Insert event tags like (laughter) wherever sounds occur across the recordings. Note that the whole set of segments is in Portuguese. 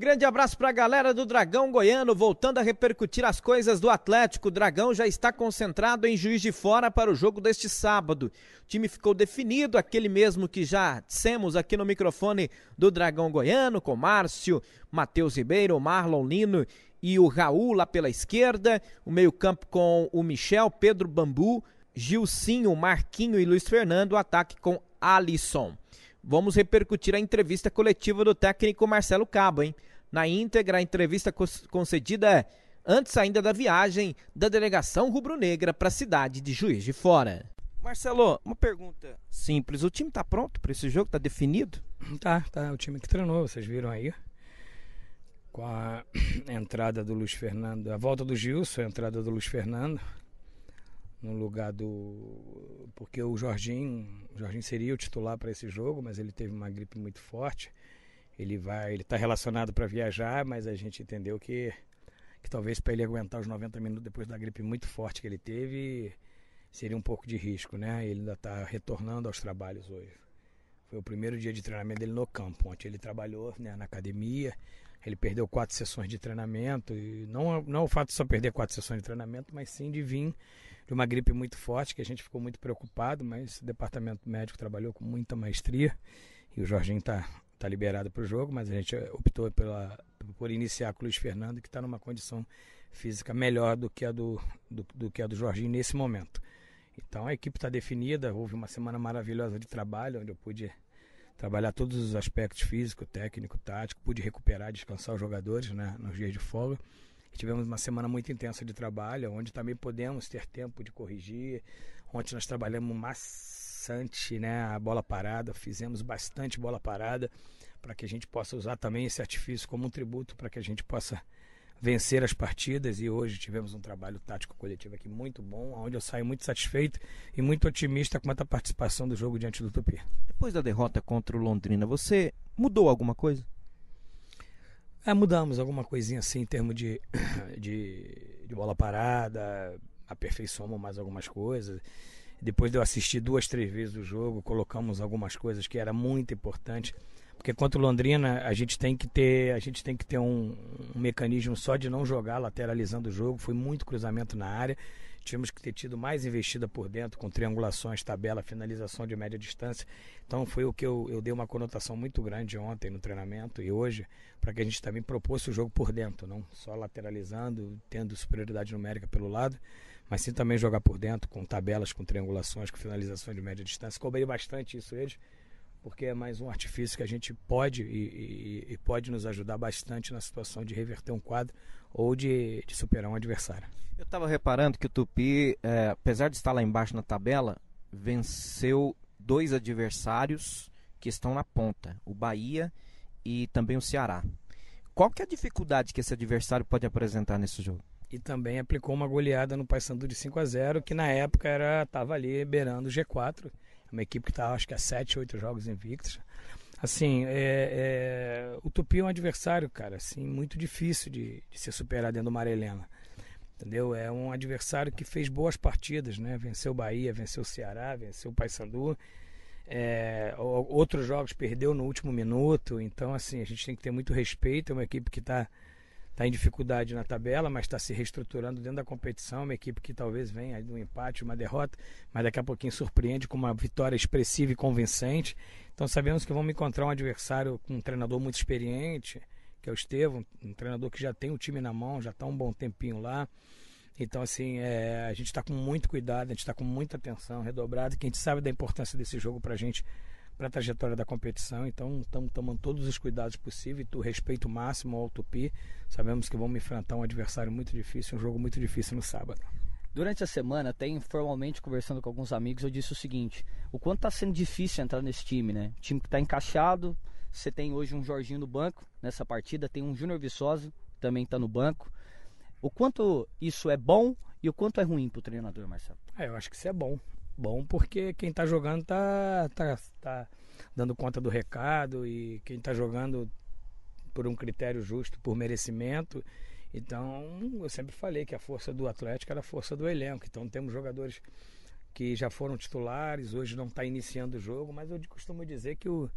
Grande abraço para a galera do Dragão Goiano, voltando a repercutir as coisas do Atlético. O Dragão já está concentrado em Juiz de Fora para o jogo deste sábado. O time ficou definido, aquele mesmo que já dissemos aqui no microfone do Dragão Goiano, com Márcio, Matheus Ribeiro, Marlon Lino e o Raul lá pela esquerda. O meio-campo com o Michel, Pedro Bambu, Gilcinho, Marquinho e Luiz Fernando. O ataque com Alisson. Vamos repercutir a entrevista coletiva do técnico Marcelo Cabo, hein? na íntegra a entrevista concedida é, antes ainda da viagem da delegação rubro-negra para a cidade de Juiz de Fora. Marcelo, uma pergunta simples. O time está pronto para esse jogo? Está definido? Tá, tá. O time que treinou, vocês viram aí. Com a (clears throat) entrada do Luiz Fernando, a volta do Gilson, a entrada do Luiz Fernando no lugar do. Porque o Jorginho, o Jorginho seria o titular para esse jogo, mas ele teve uma gripe muito forte ele vai, ele está relacionado para viajar, mas a gente entendeu que, que talvez para ele aguentar os 90 minutos depois da gripe muito forte que ele teve, seria um pouco de risco, né? Ele ainda está retornando aos trabalhos hoje. Foi o primeiro dia de treinamento dele no campo. Ontem ele trabalhou né, na academia, ele perdeu quatro sessões de treinamento. E não, não o fato de só perder quatro sessões de treinamento, mas sim de vir de uma gripe muito forte, que a gente ficou muito preocupado, mas o departamento médico trabalhou com muita maestria. E o Jorginho está está liberado para o jogo, mas a gente eh, optou pela, por iniciar com o Luiz Fernando, que está numa condição física melhor do que a do, do, do, que a do Jorginho nesse momento. Então a equipe está definida, houve uma semana maravilhosa de trabalho, onde eu pude trabalhar todos os aspectos físico, técnico, tático, pude recuperar, descansar os jogadores né, nos dias de folga. E tivemos uma semana muito intensa de trabalho, onde também podemos ter tempo de corrigir. onde nós trabalhamos massivamente interessante, né? A bola parada, fizemos bastante bola parada para que a gente possa usar também esse artifício como um tributo para que a gente possa vencer as partidas e hoje tivemos um trabalho tático coletivo aqui muito bom, onde eu saio muito satisfeito e muito otimista quanto à participação do jogo diante do Tupi. Depois da derrota contra o Londrina, você mudou alguma coisa? É, mudamos alguma coisinha assim em termos de, (coughs) de, de bola parada, aperfeiçoamos mais algumas coisas. Depois de eu assistir duas, três vezes o jogo, colocamos algumas coisas que era muito importante. Porque contra o Londrina, a gente tem que ter, a gente tem que ter um, um mecanismo só de não jogar lateralizando o jogo. Foi muito cruzamento na área. Tivemos que ter tido mais investida por dentro, com triangulações, tabela, finalização de média distância. Então foi o que eu, eu dei uma conotação muito grande ontem no treinamento e hoje, para que a gente também propôs o jogo por dentro, não só lateralizando, tendo superioridade numérica pelo lado, mas sim também jogar por dentro, com tabelas, com triangulações, com finalizações de média distância. Cobrei bastante isso eles, porque é mais um artifício que a gente pode e, e, e pode nos ajudar bastante na situação de reverter um quadro ou de, de superar um adversário. Eu estava reparando que o Tupi, é, apesar de estar lá embaixo na tabela, venceu dois adversários que estão na ponta, o Bahia e também o Ceará. Qual que é a dificuldade que esse adversário pode apresentar nesse jogo? e também aplicou uma goleada no Paysandu de 5 a 0 que na época era estava ali beirando o G4, é uma equipe que estava tá, acho que a 7, 8 jogos invictos. Assim, é, é, o Tupi é um adversário, cara, assim, muito difícil de, de ser superado dentro do Marelena. Entendeu? É um adversário que fez boas partidas, né? Venceu o Bahia, venceu o Ceará, venceu o Paysandu. É, outros jogos perdeu no último minuto, então assim, a gente tem que ter muito respeito, é uma equipe que está está em dificuldade na tabela, mas está se reestruturando dentro da competição. Uma equipe que talvez venha de um empate, uma derrota, mas daqui a pouquinho surpreende com uma vitória expressiva e convincente. Então sabemos que vamos encontrar um adversário com um treinador muito experiente, que é o Estevam, um treinador que já tem o time na mão, já está um bom tempinho lá. Então, assim, é, a gente está com muito cuidado, a gente está com muita atenção redobrada, que a gente sabe da importância desse jogo para a gente para a trajetória da competição. Então, estamos tomando todos os cuidados possíveis, o respeito máximo ao Tupi. Sabemos que vamos enfrentar um adversário muito difícil, um jogo muito difícil no sábado. Durante a semana, até informalmente conversando com alguns amigos, eu disse o seguinte: o quanto está sendo difícil entrar nesse time, né? time que está encaixado. Você tem hoje um Jorginho no banco nessa partida, tem um Júnior Viçoso também está no banco. O quanto isso é bom e o quanto é ruim para o treinador, Marcelo? É, eu acho que isso é bom bom porque quem está jogando tá, tá, tá dando conta do recado e quem está jogando por um critério justo, por merecimento. Então, eu sempre falei que a força do Atlético era a força do elenco. Então, temos jogadores que já foram titulares, hoje não está iniciando o jogo, mas eu costumo dizer que, o,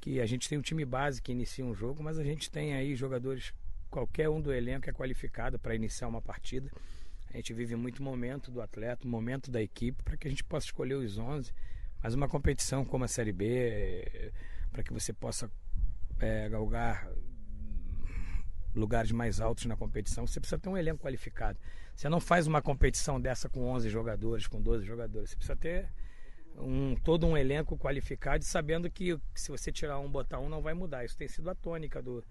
que a gente tem um time base que inicia um jogo, mas a gente tem aí jogadores, qualquer um do elenco é qualificado para iniciar uma partida. A gente vive muito momento do atleta, momento da equipe, para que a gente possa escolher os 11. Mas uma competição como a Série B, eh, para que você possa é, galgar lugares mais altos na competição, você precisa ter um elenco qualificado. Você não faz uma competição dessa com 11 jogadores, com 12 jogadores. Você precisa ter um, todo um elenco qualificado e sabendo que se você tirar um, botar um, não vai mudar. Isso tem sido a tônica do,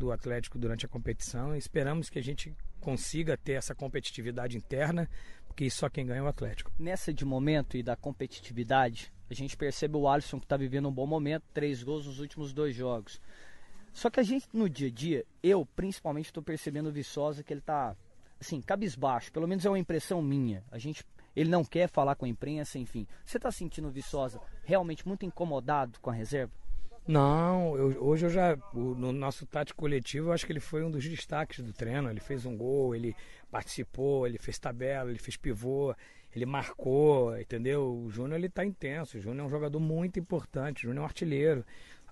do Atlético durante a competição. Esperamos que a gente consiga ter essa competitividade interna, porque só quem ganha é o Atlético. Nessa de momento e da competitividade, a gente percebe o Alisson que está vivendo um bom momento, três gols nos últimos dois jogos. Só que a gente no dia a dia, eu principalmente estou percebendo o Viçosa que ele está assim, cabisbaixo, pelo menos é uma impressão minha. A gente ele não quer falar com a imprensa, enfim. Você está sentindo o Viçosa realmente muito incomodado com a reserva? Não, eu, hoje eu já. O, no nosso tático coletivo, eu acho que ele foi um dos destaques do treino. Ele fez um gol, ele participou, ele fez tabela, ele fez pivô, ele marcou, entendeu? O Júnior ele tá intenso. O Júnior é um jogador muito importante, o Júnior é um artilheiro.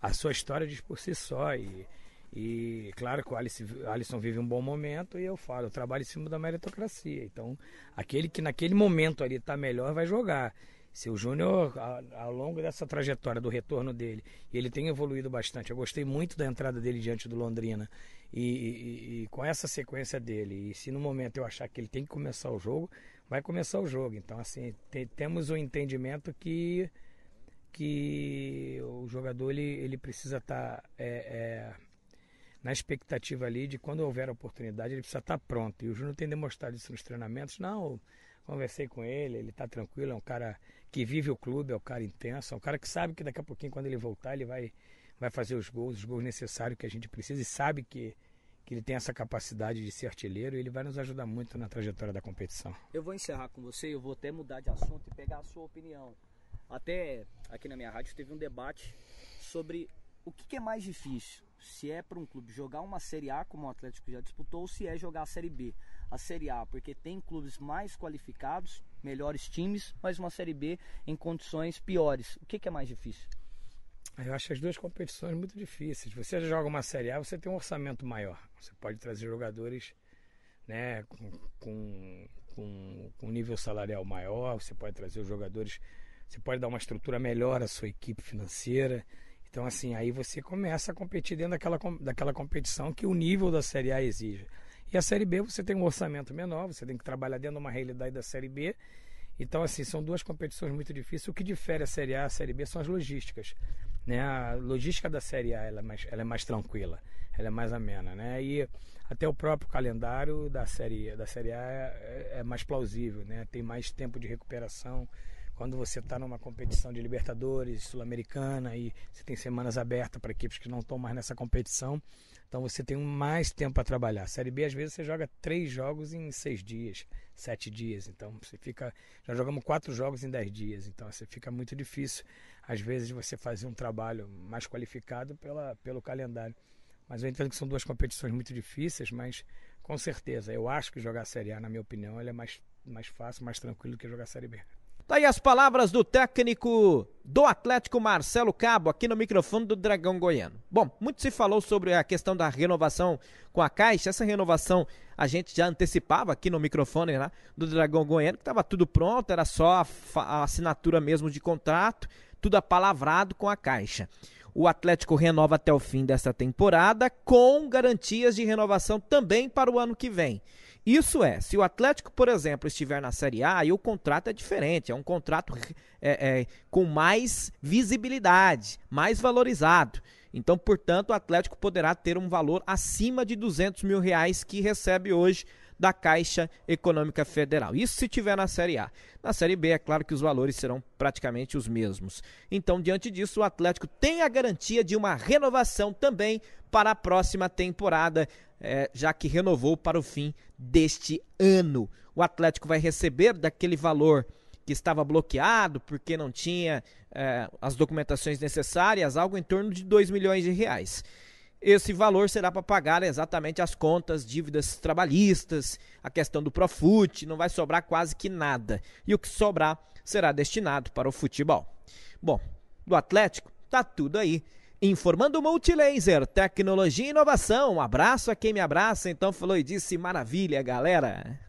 A sua história diz por si só. E, e claro que o Alisson vive um bom momento e eu falo, eu trabalho em cima da meritocracia. Então, aquele que naquele momento ali está melhor vai jogar. Seu Júnior, ao longo dessa trajetória do retorno dele, ele tem evoluído bastante. Eu gostei muito da entrada dele diante do Londrina. E, e, e, com essa sequência dele, e se no momento eu achar que ele tem que começar o jogo, vai começar o jogo. Então, assim, te, temos o um entendimento que, que o jogador ele, ele precisa estar tá, é, é, na expectativa ali de quando houver oportunidade, ele precisa estar tá pronto. E o Júnior tem demonstrado isso nos treinamentos. Não, conversei com ele, ele está tranquilo, é um cara que vive o clube, é um cara intenso, é um cara que sabe que daqui a pouquinho, quando ele voltar, ele vai, vai fazer os gols, os gols necessários que a gente precisa e sabe que, que ele tem essa capacidade de ser artilheiro e ele vai nos ajudar muito na trajetória da competição. Eu vou encerrar com você, eu vou até mudar de assunto e pegar a sua opinião. Até aqui na minha rádio teve um debate sobre o que, que é mais difícil, se é para um clube jogar uma Série A, como o Atlético já disputou, ou se é jogar a Série B. A Série A, porque tem clubes mais qualificados, melhores times, mas uma Série B em condições piores. O que, que é mais difícil? Ah, eu acho as duas competições muito difíceis. Você joga uma Série A, você tem um orçamento maior. Você pode trazer jogadores né, com, com, com, nível salarial maior, você pode trazer os jogadores, você pode dar uma estrutura melhor à sua equipe financeira. Então, assim, aí você começa a competir dentro daquela, daquela competição que o nível da Série A exige. E a Série B você tem um orçamento menor, você tem que trabalhar dentro de uma realidade da Série B. Então, assim, são duas competições muito difíceis. O que difere a Série A e a Série B são as logísticas. Né? A logística da Série A ela é, mais, ela é mais tranquila, ela é mais amena. Né? E até o próprio calendário da Série, da série A é, é, é mais plausível, né? tem mais tempo de recuperação quando você está numa competição de Libertadores, Sul-Americana e você tem semanas abertas para equipes que não estão mais nessa competição, então você tem mais tempo para trabalhar. Série B, às vezes, você joga três jogos em seis dias, sete dias. Então você fica. Já jogamos quatro jogos em dez dias. Então você fica muito difícil, às vezes, você fazer um trabalho mais qualificado pela, pelo calendário. Mas eu entendo que são duas competições muito difíceis, mas com certeza. Eu acho que jogar a Série A, na minha opinião, é mais, mais fácil, mais tranquilo que jogar a Série B. Tá aí as palavras do técnico do Atlético Marcelo Cabo aqui no microfone do Dragão Goiano. Bom, muito se falou sobre a questão da renovação com a Caixa. Essa renovação a gente já antecipava aqui no microfone né, do Dragão Goiano, que estava tudo pronto, era só a, a assinatura mesmo de contrato, tudo apalavrado com a Caixa. O Atlético renova até o fim desta temporada com garantias de renovação também para o ano que vem. Isso é, se o Atlético, por exemplo, estiver na Série A, aí o contrato é diferente, é um contrato é, é, com mais visibilidade, mais valorizado. Então, portanto, o Atlético poderá ter um valor acima de 200 mil reais que recebe hoje da Caixa Econômica Federal. Isso se tiver na Série A. Na Série B, é claro que os valores serão praticamente os mesmos. Então, diante disso, o Atlético tem a garantia de uma renovação também para a próxima temporada é, já que renovou para o fim deste ano. O Atlético vai receber daquele valor que estava bloqueado porque não tinha é, as documentações necessárias, algo em torno de 2 milhões de reais. Esse valor será para pagar exatamente as contas, dívidas trabalhistas, a questão do Profut, não vai sobrar quase que nada. E o que sobrar será destinado para o futebol. Bom, do Atlético, tá tudo aí. Informando Multilaser, tecnologia e inovação. Um abraço a quem me abraça, então falou e disse maravilha, galera.